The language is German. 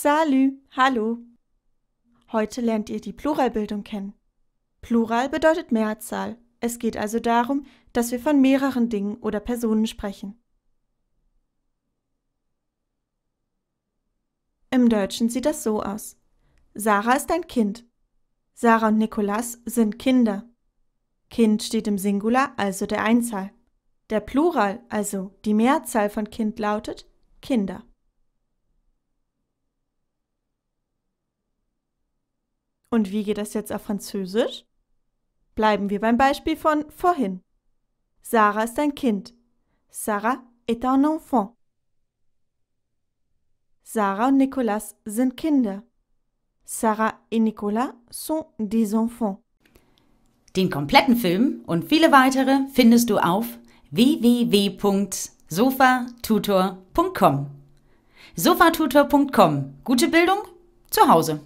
Salü, hallo. Heute lernt ihr die Pluralbildung kennen. Plural bedeutet Mehrzahl. Es geht also darum, dass wir von mehreren Dingen oder Personen sprechen. Im Deutschen sieht das so aus. Sarah ist ein Kind. Sarah und Nikolas sind Kinder. Kind steht im Singular, also der Einzahl. Der Plural, also die Mehrzahl von Kind lautet Kinder. Und wie geht das jetzt auf Französisch? Bleiben wir beim Beispiel von vorhin. Sarah ist ein Kind. Sarah est un enfant. Sarah und Nicolas sind Kinder. Sarah et Nicolas sont des enfants. Den kompletten Film und viele weitere findest du auf www.sofatutor.com. Sofatutor.com. Gute Bildung zu Hause.